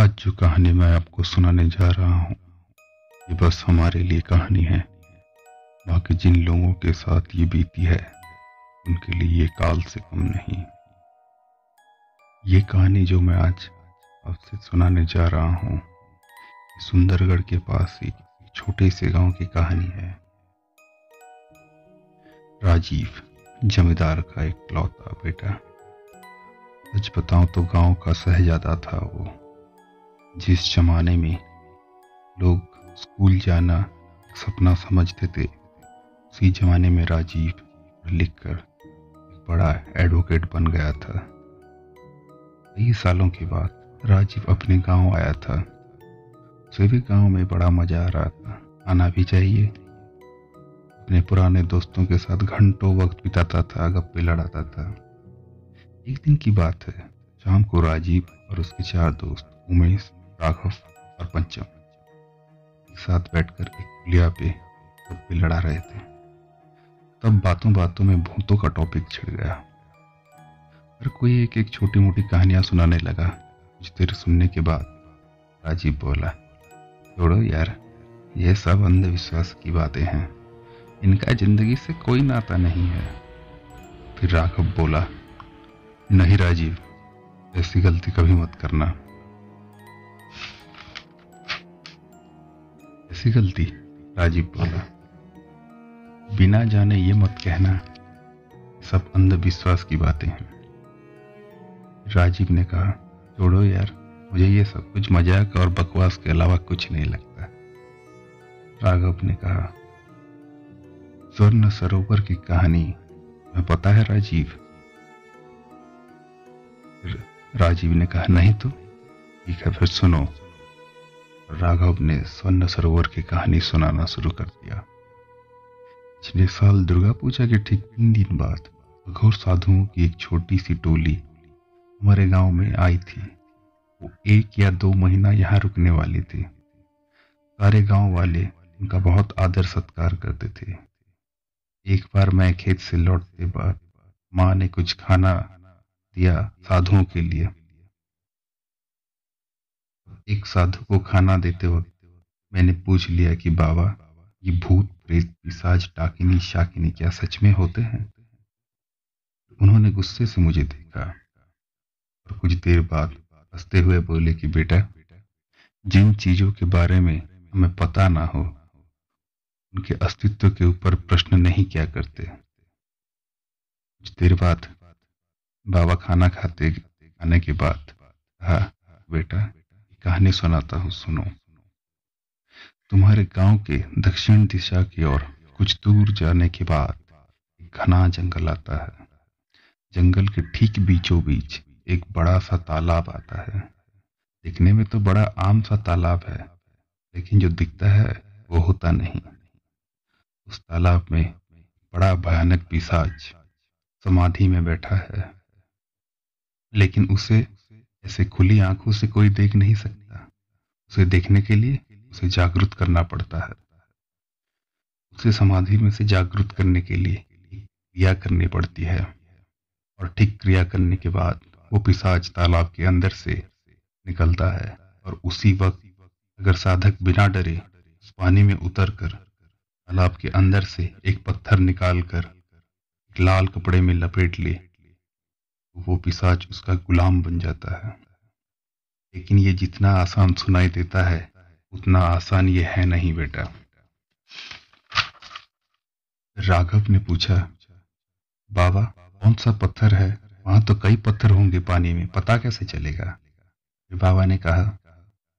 आज जो कहानी मैं आपको सुनाने जा रहा हूँ ये बस हमारे लिए कहानी है बाकी जिन लोगों के साथ ये बीती है उनके लिए ये काल से कम नहीं ये कहानी जो मैं आज आपसे सुनाने जा रहा हूँ सुंदरगढ़ के पास एक छोटे से गांव की कहानी है राजीव जमींदार का एक लौता बेटा सच बताऊं तो गांव का सहजादा था वो जिस जमाने में लोग स्कूल जाना सपना समझते थे उसी जमाने में राजीव लिखकर एक बड़ा एडवोकेट बन गया था कई सालों के बाद राजीव अपने गांव आया था उसे भी गांव में बड़ा मज़ा आ रहा था आना भी चाहिए अपने पुराने दोस्तों के साथ घंटों वक्त बिताता था गप्पे लड़ाता था एक दिन की बात है शाम को राजीव और उसके चार दोस्त उमेश राघव और पंचम एक साथ बैठकर एक पुलिया पे भी लड़ा रहे थे तब बातों बातों में भूतों का टॉपिक छिड़ गया हर कोई एक एक छोटी मोटी कहानियां सुनाने लगा कुछ देर सुनने के बाद राजीव बोला छोड़ो यार ये सब अंधविश्वास की बातें हैं इनका जिंदगी से कोई नाता नहीं है फिर राघव बोला नहीं राजीव ऐसी गलती कभी मत करना किसी गलती राजीव बोला बिना जाने ये मत कहना सब अंधविश्वास की बातें हैं राजीव ने कहा छोड़ो यार मुझे ये सब कुछ मजाक और बकवास के अलावा कुछ नहीं लगता राघव ने कहा स्वर्ण सरोवर की कहानी मैं पता है राजीव राजीव ने कहा नहीं तो ठीक है फिर सुनो राघव ने स्वर्ण सरोवर की कहानी सुनाना शुरू कर दिया पिछले साल दुर्गा पूजा के ठीक तीन दिन बाद अघोर साधुओं की एक छोटी सी टोली हमारे गांव में आई थी वो एक या दो महीना यहाँ रुकने वाली थी सारे गांव वाले उनका बहुत आदर सत्कार करते थे एक बार मैं खेत से लौटते बाद माँ ने कुछ खाना दिया साधुओं के लिए एक साधु को खाना देते वक्त मैंने पूछ लिया कि बाबा ये भूत प्रेत पिसाज टाकिनी शाकिनी क्या सच में होते हैं उन्होंने गुस्से से मुझे देखा और कुछ देर बाद हंसते हुए बोले कि बेटा जिन चीजों के बारे में हमें पता ना हो उनके अस्तित्व के ऊपर प्रश्न नहीं क्या करते कुछ देर बाद बाबा खाना खाते खाने के बाद कहा बेटा कहानी सुनाता हूँ सुनो तुम्हारे गांव के दक्षिण दिशा की ओर कुछ दूर जाने के बाद घना जंगल आता है जंगल के ठीक बीचों बीच एक बड़ा सा तालाब आता है दिखने में तो बड़ा आम सा तालाब है लेकिन जो दिखता है वो होता नहीं उस तालाब में बड़ा भयानक पिशाच समाधि में बैठा है लेकिन उसे ऐसे खुली आंखों से कोई देख नहीं सकता उसे देखने के लिए उसे जागृत करना पड़ता है उसे समाधि में से जागृत करने के लिए क्रिया करनी पड़ती है और ठीक क्रिया करने के बाद वो पिसाज तालाब के अंदर से निकलता है और उसी वक्त अगर साधक बिना डरे उस पानी में उतर कर तालाब के अंदर से एक पत्थर निकाल कर लाल कपड़े में लपेट ले वो पिसाच उसका गुलाम बन जाता है लेकिन ये जितना आसान सुनाई देता है उतना आसान ये है नहीं बेटा राघव ने पूछा बाबा कौन सा पत्थर है वहां तो कई पत्थर होंगे पानी में पता कैसे चलेगा बाबा ने कहा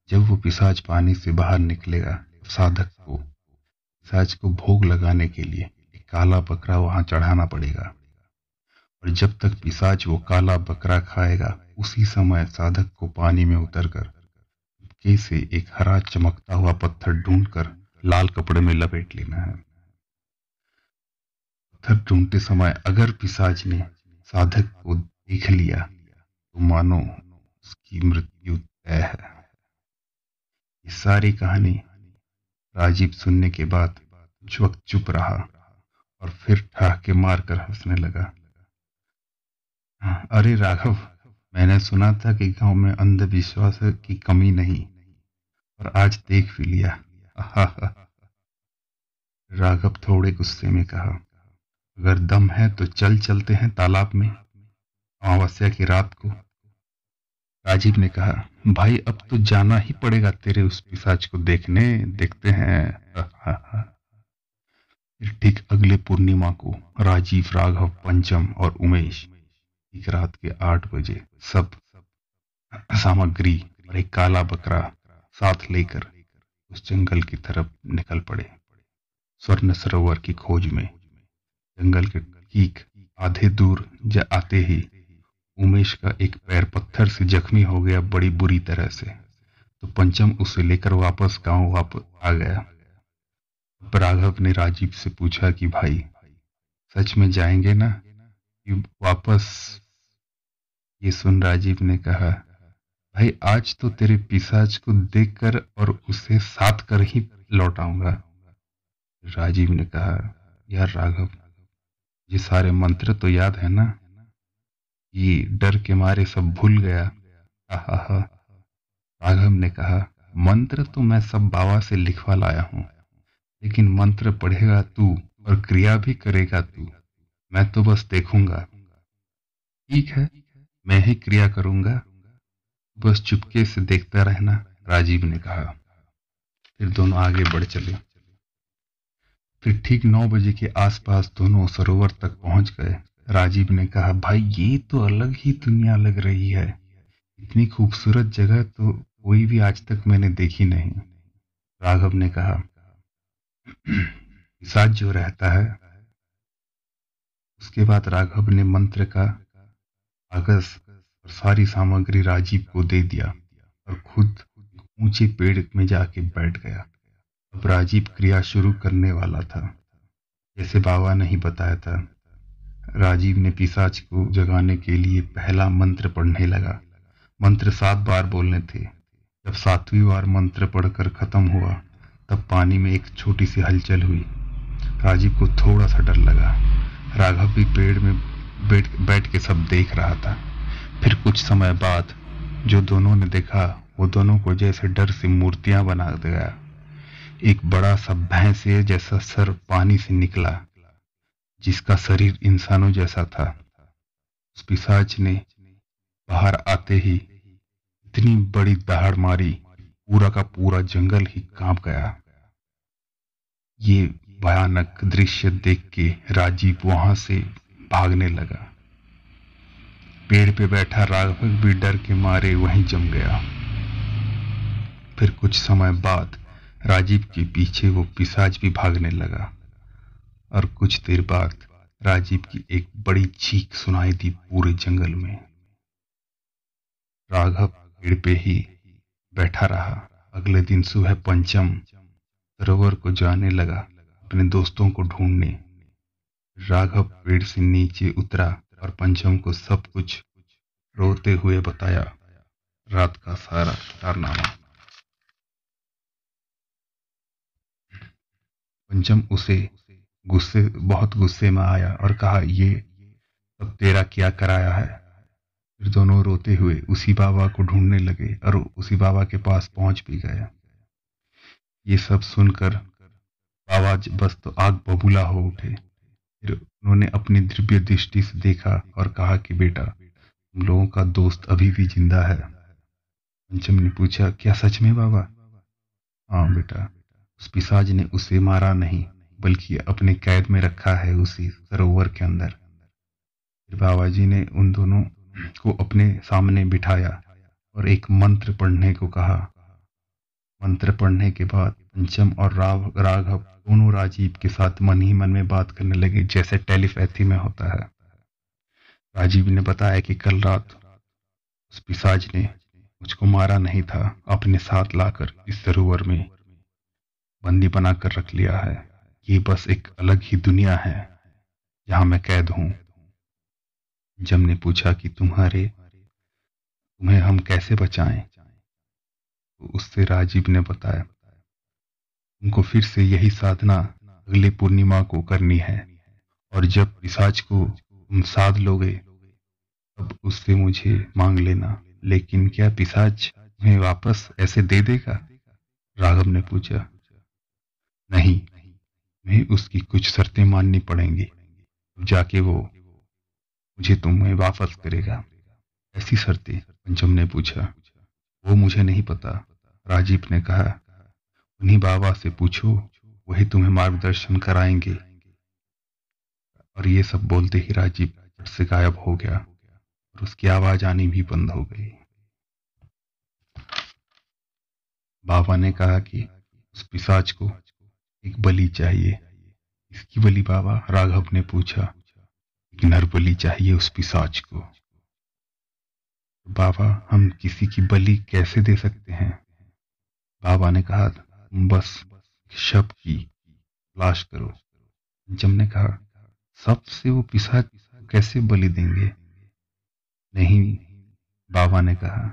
जब वो पिसाच पानी से बाहर निकलेगा साधक को पिसाच को भोग लगाने के लिए एक काला बकरा वहां चढ़ाना पड़ेगा और जब तक पिसाच वो काला बकरा खाएगा उसी समय साधक को पानी में उतरकर कर से एक हरा चमकता हुआ पत्थर ढूंढकर लाल कपड़े में लपेट लेना है पत्थर ढूंढते समय अगर पिसाच ने साधक को देख लिया तो मानो उसकी मृत्यु तय है ये सारी कहानी राजीव सुनने के बाद कुछ वक्त चुप रहा और फिर ठहके मारकर हंसने लगा हाँ, अरे राघव मैंने सुना था कि गांव में अंधविश्वास की कमी नहीं और आज देख भी लिया राघव थोड़े गुस्से में कहा अगर दम है तो चल चलते हैं तालाब में अमावस्या की रात को राजीव ने कहा भाई अब तो जाना ही पड़ेगा तेरे उस पिसाच को देखने देखते हैं ठीक अगले पूर्णिमा को राजीव राघव पंचम और उमेश एक रात के आठ बजे सब सामग्री और एक काला बकरा साथ लेकर उस जंगल की तरफ निकल पड़े स्वर्ण सरोवर की खोज में जंगल के ठीक आधे दूर जा आते ही उमेश का एक पैर पत्थर से जख्मी हो गया बड़ी बुरी तरह से तो पंचम उसे लेकर वापस गांव वापस आ गया राघव ने राजीव से पूछा कि भाई सच में जाएंगे ना कि वापस ये सुन राजीव ने कहा भाई आज तो तेरे पिसाज को देखकर और उसे साथ कर ही लौटाऊंगा राजीव ने कहा यार राघव ये सारे मंत्र तो याद है ना ये डर के मारे सब भूल गया आहा राघव ने कहा मंत्र तो मैं सब बाबा से लिखवा लाया हूँ लेकिन मंत्र पढ़ेगा तू और क्रिया भी करेगा तू मैं तो बस देखूंगा ठीक है मैं ही क्रिया करूंगा बस चुपके से देखता रहना राजीव ने कहा फिर दोनों आगे बढ़ चले फिर ठीक नौ बजे के आसपास दोनों सरोवर तक पहुंच गए राजीव ने कहा भाई ये तो अलग ही दुनिया लग रही है इतनी खूबसूरत जगह तो कोई भी आज तक मैंने देखी नहीं राघव ने कहा साथ जो रहता है उसके बाद राघव ने मंत्र का कागज और सारी सामग्री राजीव को दे दिया और खुद ऊंचे पेड़ में जाके बैठ गया अब राजीव क्रिया शुरू करने वाला था जैसे बाबा ने ही बताया था राजीव ने पिसाच को जगाने के लिए पहला मंत्र पढ़ने लगा मंत्र सात बार बोलने थे जब सातवीं बार मंत्र पढ़कर खत्म हुआ तब पानी में एक छोटी सी हलचल हुई राजीव को थोड़ा सा डर लगा राघव भी पेड़ में बैठ बैठ के सब देख रहा था फिर कुछ समय बाद जो दोनों ने देखा वो दोनों को जैसे डर से मूर्तियां बना गया एक बड़ा सा भैंस जैसा सर पानी से निकला जिसका शरीर इंसानों जैसा था उस पिशाच ने बाहर आते ही इतनी बड़ी दहाड़ मारी पूरा का पूरा जंगल ही कांप गया ये भयानक दृश्य देख के राजीव वहां से भागने लगा पेड़ पे बैठा राघव भी डर के मारे वहीं जम गया फिर कुछ समय बाद राजीव के पीछे वो पिसाज भी भागने लगा और कुछ देर बाद राजीव की एक बड़ी चीख सुनाई दी पूरे जंगल में राघव पेड़ पे ही बैठा रहा अगले दिन सुबह पंचम सरोवर को जाने लगा अपने दोस्तों को ढूंढने राघव पेड़ से नीचे उतरा और पंचम को सब कुछ रोते हुए बताया रात का सारा कारनामा पंचम उसे गुस्से बहुत गुस्से में आया और कहा ये सब तेरा क्या कराया है फिर दोनों रोते हुए उसी बाबा को ढूंढने लगे और उसी बाबा के पास पहुंच भी गया ये सब सुनकर बाबा बस तो आग बबूला हो उठे फिर उन्होंने अपनी दिव्य दृष्टि से देखा और कहा कि बेटा तुम लोगों का दोस्त अभी भी जिंदा है पंचम ने पूछा क्या सच में बाबा हाँ बेटा उस पिसाज ने उसे मारा नहीं बल्कि अपने कैद में रखा है उसी सरोवर के अंदर फिर बाबा जी ने उन दोनों को अपने सामने बिठाया और एक मंत्र पढ़ने को कहा मंत्र पढ़ने के बाद पंचम और राव राघव दोनों राजीव के साथ मन ही मन में बात करने लगे जैसे टेलीपैथी में होता है राजीव ने बताया कि कल रात उस पिसाज ने मुझको मारा नहीं था अपने साथ लाकर इस सरोवर में बंदी बनाकर रख लिया है ये बस एक अलग ही दुनिया है जहां मैं कैद हूं जम ने पूछा कि तुम्हारे तुम्हें हम कैसे बचाएं तो उससे राजीव ने बताया उनको फिर से यही साधना अगले पूर्णिमा को करनी है और जब पिशाच को तुम साध लोगे तब उससे मुझे मांग लेना लेकिन क्या पिशाच तुम्हें वापस ऐसे दे देगा राघव ने पूछा नहीं मैं उसकी कुछ शर्तें माननी पड़ेंगी तब जाके वो मुझे तुम्हें वापस करेगा ऐसी शर्तें पंचम ने पूछा वो मुझे नहीं पता राजीव ने कहा उन्हीं बाबा से पूछो वही तुम्हें मार्गदर्शन कराएंगे और ये सब बोलते ही राजीव से गायब हो गया और उसकी आवाज आनी भी बंद हो गई बाबा ने कहा कि उस पिसाच को एक बलि चाहिए इसकी बलि बाबा राघव ने पूछा एक नर बलि चाहिए उस पिसाच को बाबा हम किसी की बलि कैसे दे सकते हैं बाबा ने कहा बस शब की लाश करो जम ने कहा सब से वो पिसा कैसे बलि देंगे नहीं बाबा ने कहा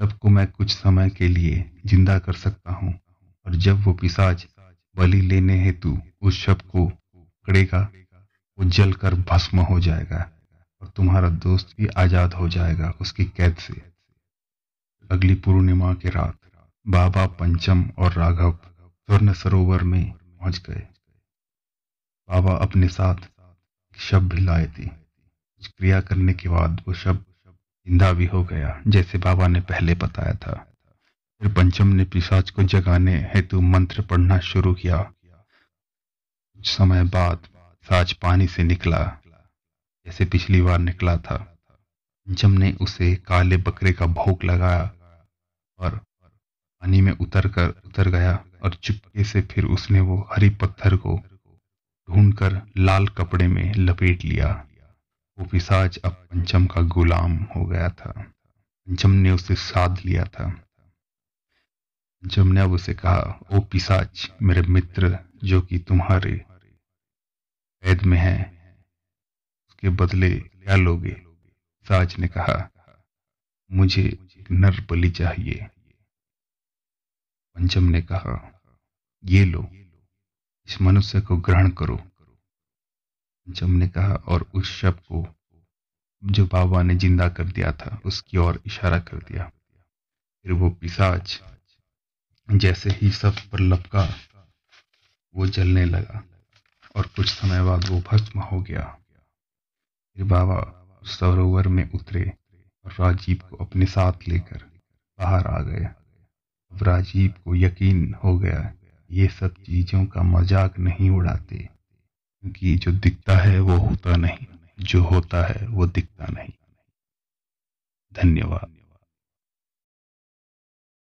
सबको मैं कुछ समय के लिए जिंदा कर सकता हूँ और जब वो पिसाज बलि लेने हेतु उस शब को पकड़ेगा वो जल कर भस्म हो जाएगा और तुम्हारा दोस्त भी आजाद हो जाएगा उसकी कैद से अगली पूर्णिमा के रात बाबा पंचम और राघव स्वर्ण सरोवर में पहुंच गए बाबा अपने साथ शब भी लाए थे कुछ क्रिया करने के बाद वो शब जिंदा भी हो गया जैसे बाबा ने पहले बताया था फिर पंचम ने पिशाच को जगाने हेतु मंत्र पढ़ना शुरू किया कुछ समय बाद साज पानी से निकला जैसे पिछली बार निकला था पंचम ने उसे काले बकरे का भोग लगाया और पानी में उतर कर उतर गया और चुपके से फिर उसने वो हरी पत्थर को ढूंढकर लाल कपड़े में लपेट लिया वो पिसाज अब पंचम का गुलाम हो गया था पंचम ने उसे साध लिया था पंचम ने अब उसे कहा ओ पिसाज मेरे मित्र जो कि तुम्हारे कैद में है उसके बदले क्या लोगे साज ने कहा मुझे नर बलि चाहिए पंचम ने कहा ये लो इस मनुष्य को ग्रहण करो पंचम ने कहा और उस शव को जो बाबा ने जिंदा कर दिया था उसकी ओर इशारा कर दिया फिर वो पिसाच जैसे ही सब पर लपका वो जलने लगा और कुछ समय बाद वो भस्म हो गया फिर बाबा सरोवर में उतरे और राजीव को अपने साथ लेकर बाहर आ गया अब राजीव को यकीन हो गया ये सब चीज़ों का मजाक नहीं उड़ाते क्योंकि जो दिखता है वो होता नहीं जो होता है वो दिखता नहीं धन्यवाद